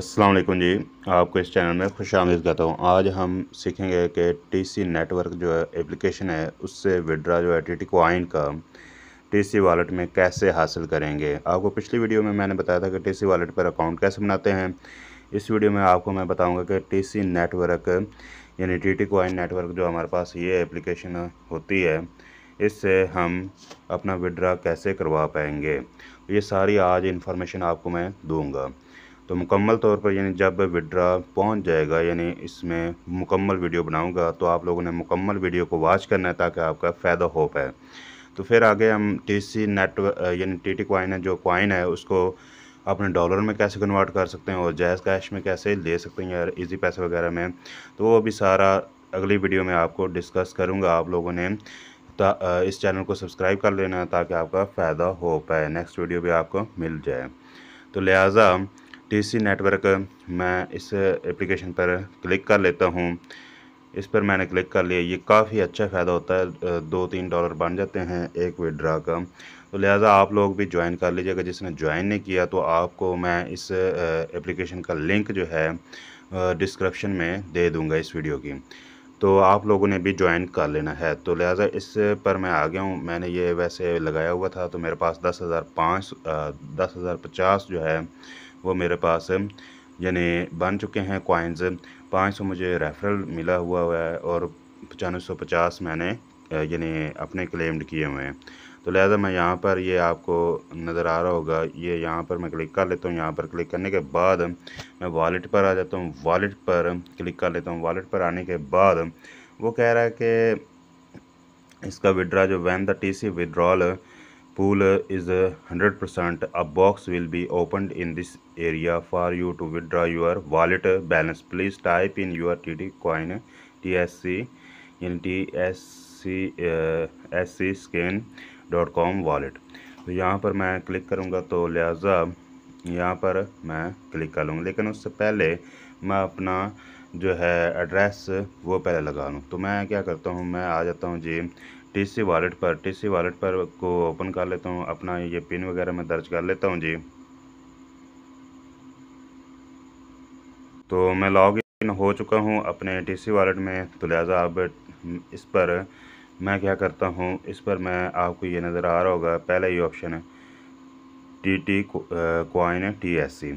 अस्सलाम वालेकुम जी आपको इस चैनल में खुश आमद करता हूँ आज हम सीखेंगे कि टीसी नेटवर्क जो है एप्लीकेशन है उससे विड्रा जो है टी टी क्वाइन का टीसी वॉलेट में कैसे हासिल करेंगे आपको पिछली वीडियो में मैंने बताया था कि टीसी वॉलेट पर अकाउंट कैसे बनाते हैं इस वीडियो में आपको मैं बताऊंगा कि टीसी नेटवर्क यानी टी टी क्वाइन नेटवर्क जो हमारे पास ये एप्लीकेशन होती है इससे हम अपना विड्रा कैसे करवा पाएंगे ये सारी आज इन्फॉर्मेशन आपको मैं दूँगा तो मुकम्मल तौर पर यानी जब विड्रा पहुंच जाएगा यानी इसमें मुकम्मल वीडियो बनाऊंगा तो आप लोगों ने मुकम्मल वीडियो को वॉच करना है ताकि आपका फ़ायदा हो पाए तो फिर आगे हम टी सी नेटवर्क यानी टी टी कॉइन है जो कॉइन है उसको अपने डॉलर में कैसे कन्वर्ट कर सकते हैं और जैज़ कैश में कैसे ले सकते हैं यार ईजी पैसे वगैरह में तो वो भी सारा अगली वीडियो में आपको डिस्कस करूँगा आप लोगों ने इस चैनल को सब्सक्राइब कर लेना ताकि आपका फ़ायदा हो पाए नेक्स्ट वीडियो भी आपको मिल जाए तो लिहाजा टीसी नेटवर्क मैं इस एप्लीकेशन पर क्लिक कर लेता हूँ इस पर मैंने क्लिक कर लिया ये काफ़ी अच्छा फ़ायदा होता है दो तीन डॉलर बन जाते हैं एक विड्रा का तो लिहाजा आप लोग भी ज्वाइन कर लीजिएगा जिसने ज्वाइन नहीं किया तो आपको मैं इस एप्लीकेशन का लिंक जो है डिस्क्रिप्शन में दे दूँगा इस वीडियो की तो आप लोगों ने भी ज्वाइन कर लेना है तो लिहाजा इस पर मैं आ गया हूँ मैंने ये वैसे लगाया हुआ था तो मेरे पास दस हज़ार पाँच दस हज़ार पचास जो है वो मेरे पास यानी बन चुके हैं कॉइन्स पाँच सौ मुझे रेफरल मिला हुआ हुआ है और पचानवे सौ पचास मैंने यानी अपने क्लेम्ड किए हुए हैं तो लिहाजा मैं यहाँ पर ये आपको नज़र आ रहा होगा ये यहाँ पर मैं क्लिक कर लेता हूँ यहाँ पर क्लिक करने के बाद मैं वॉलेट पर आ जाता हूँ वॉलेट पर क्लिक कर लेता हूँ वॉलेट पर आने के बाद वो कह रहा है कि इसका विड्रा जो when the T C withdrawal pool is a hundred percent a box will be opened in this area for you to withdraw your wallet balance please type in your td coin tsc in tsc uh, scan dot com wallet तो यहाँ पर मैं click करूँगा तो लिहाजा यहाँ पर मैं क्लिक कर लूँगा लेकिन उससे पहले मैं अपना जो है एड्रेस वो पहले लगा लूँ तो मैं क्या करता हूँ मैं आ जाता हूँ जी टी सी वॉलेट पर टी सी वॉलेट पर को ओपन कर लेता हूँ अपना ये पिन वगैरह मैं दर्ज कर लेता हूँ जी तो मैं लॉग इन हो चुका हूँ अपने टी सी वॉलेट में तो लिहाजा अब इस पर मैं क्या करता हूँ इस पर मैं आपको ये नज़र आ रहा होगा पहला ये ऑप्शन है T T coin T S C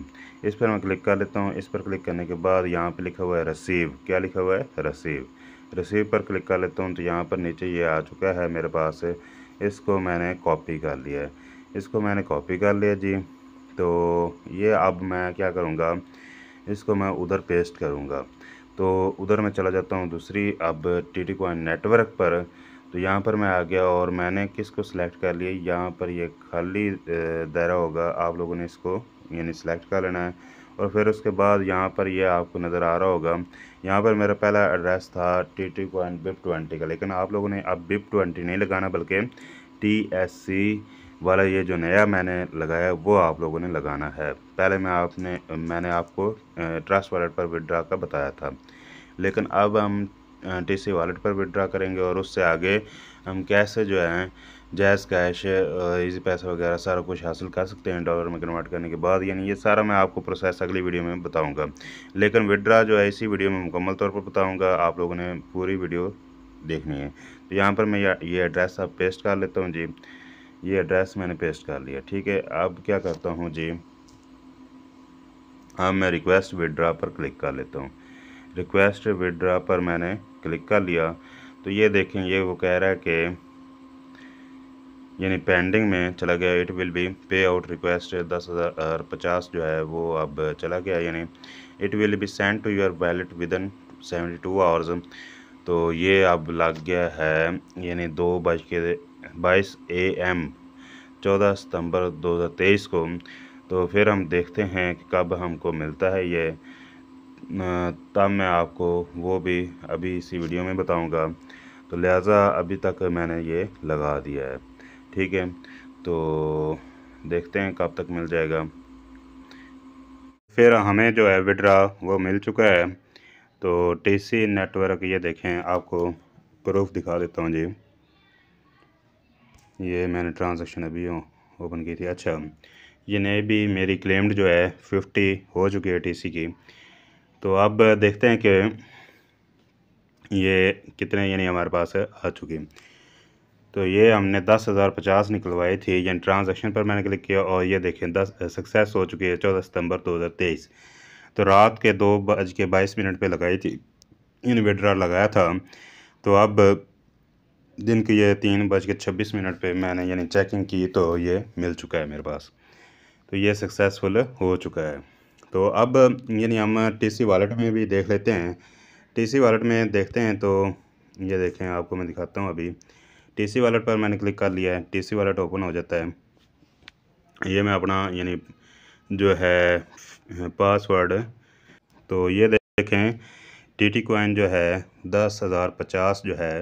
इस पर मैं क्लिक कर लेता हूँ इस पर क्लिक करने के बाद यहाँ पे लिखा हुआ है रसीव क्या लिखा हुआ है रसीव रिसीव पर क्लिक कर लेता हूँ तो यहाँ पर नीचे ये आ चुका है मेरे पास इसको मैंने कॉपी कर लिया है इसको मैंने कॉपी कर लिया जी तो ये अब मैं क्या करूँगा इसको मैं उधर पेस्ट करूँगा तो उधर मैं चला जाता हूँ दूसरी अब टी टी नेटवर्क पर तो यहाँ पर मैं आ गया और मैंने किस को सिलेक्ट कर लिया यहाँ पर ये खाली दायरा होगा आप लोगों ने इसको यानी सिलेक्ट कर लेना है और फिर उसके बाद यहाँ पर ये आपको नज़र आ रहा होगा यहाँ पर मेरा पहला एड्रेस था T T point BEP twenty का लेकिन आप लोगों ने अब बिप ट्वेंटी नहीं लगाना बल्कि टी एस सी वाला ये जो नया मैंने लगाया वो आप लोगों ने लगाना है पहले मैं आपने मैंने आपको ट्रस्ट वॉलेट पर विड्रा का बताया था लेकिन अब हम टी सी वॉलेट पर विड्रा करेंगे और उससे आगे हम कैसे जो है जैस कैश इजी पैसा वगैरह सारा कुछ हासिल कर सकते हैं डॉलर में कन्वर्ट करने के बाद यानी ये सारा मैं आपको प्रोसेस अगली वीडियो में बताऊंगा लेकिन विड्रा जो है इसी वीडियो में मुकम्मल तौर पर बताऊंगा आप लोगों ने पूरी वीडियो देखनी है तो यहाँ पर मैं ये एड्रेस अब पेस्ट कर लेता हूँ जी ये एड्रेस मैंने पेस्ट कर लिया ठीक है अब क्या करता हूँ जी अब मैं रिक्वेस्ट विड्रा पर क्लिक कर लेता हूँ रिक्वेस्ट विड्रा पर मैंने क्लिक कर लिया तो ये देखें ये वो कह रहा है कि यानी पेंडिंग में चला गया it will be pay out request दस हज़ार पचास जो है वो अब चला गया यानी it will be send to your wallet within seventy two hours तो ये अब लग गया है यानी दो बज के बाईस ए एम चौदह सितंबर तेईस को तो फिर हम देखते हैं कि कब हमको मिलता है ये तब मैं आपको वो भी अभी इसी वीडियो में बताऊंगा तो लिहाजा अभी तक मैंने ये लगा दिया है ठीक है तो देखते हैं कब तक मिल जाएगा फिर हमें जो है विड्रा वो मिल चुका है तो टीसी नेटवर्क ये देखें आपको प्रूफ दिखा देता हूँ जी ये मैंने ट्रांजैक्शन अभी ओपन की थी अच्छा ये नए भी मेरी क्लेम्ड जो है फिफ्टी हो चुकी है टीसी की तो अब देखते हैं कि ये कितने यानी हमारे पास आ चुके हैं तो ये हमने दस हज़ार पचास निकलवाई थी यानी ट्रांजैक्शन पर मैंने क्लिक किया और ये देखें दस सक्सेस हो चुकी है चौदह सितंबर दो हज़ार तेईस तो रात के दो बज के बाईस मिनट पे लगाई थी इन विड्रा लगाया था तो अब दिन के ये तीन बज के छब्बीस मिनट पर मैंने यानी चेकिंग की तो ये मिल चुका है मेरे पास तो ये सक्सेसफुल हो चुका है तो अब यानी हम टीसी वॉलेट में भी देख लेते हैं टीसी वॉलेट में देखते हैं तो ये देखें आपको मैं दिखाता हूँ अभी टीसी वॉलेट पर मैंने क्लिक कर लिया है टीसी वॉलेट ओपन हो जाता है ये मैं अपना यानी जो है पासवर्ड तो ये देखें टी टी कोइन जो है दस हज़ार पचास जो है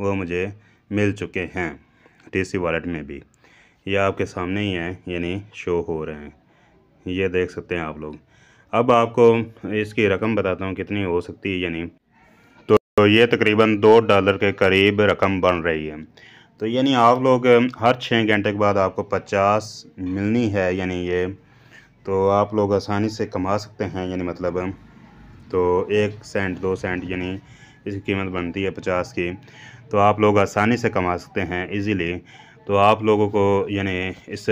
वो मुझे मिल चुके हैं टी सी वॉलेट में भी ये आपके सामने ही हैं यानी शो हो रहे हैं ये देख सकते हैं आप लोग अब आपको इसकी रकम बताता हूँ कितनी हो सकती है यानी तो ये तकरीबन दो डॉलर के करीब रकम बन रही है तो यानी आप लोग हर छः घंटे के बाद आपको पचास मिलनी है यानी ये तो आप लोग आसानी से कमा सकते हैं यानी मतलब तो एक सेंट दो सेंट यानी इसकी कीमत बनती है पचास की तो आप लोग आसानी से कमा सकते हैं इजीली तो आप लोगों को यानी इस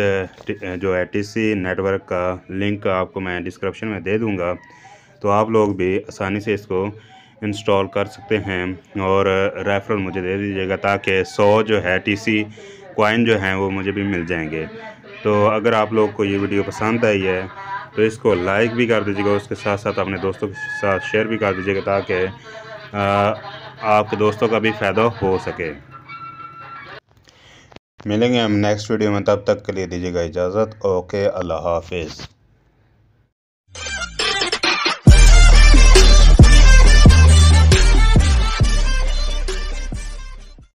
जो है टीसी नेटवर्क का लिंक आपको मैं डिस्क्रिप्शन में दे दूँगा तो आप लोग भी आसानी से इसको इंस्टॉल कर सकते हैं और रेफरल मुझे दे दीजिएगा ताकि सौ जो है टीसी कॉइन जो हैं वो मुझे भी मिल जाएंगे तो अगर आप लोग को ये वीडियो पसंद आई है तो इसको लाइक भी कर दीजिएगा उसके साथ साथ अपने दोस्तों के साथ शेयर भी कर दीजिएगा ताकि आपके दोस्तों का भी फ़ायदा हो सके मिलेंगे हम नेक्स्ट वीडियो में तब तक के लिए दीजिएगा इजाज़त ओके अल्लाह हाफिज़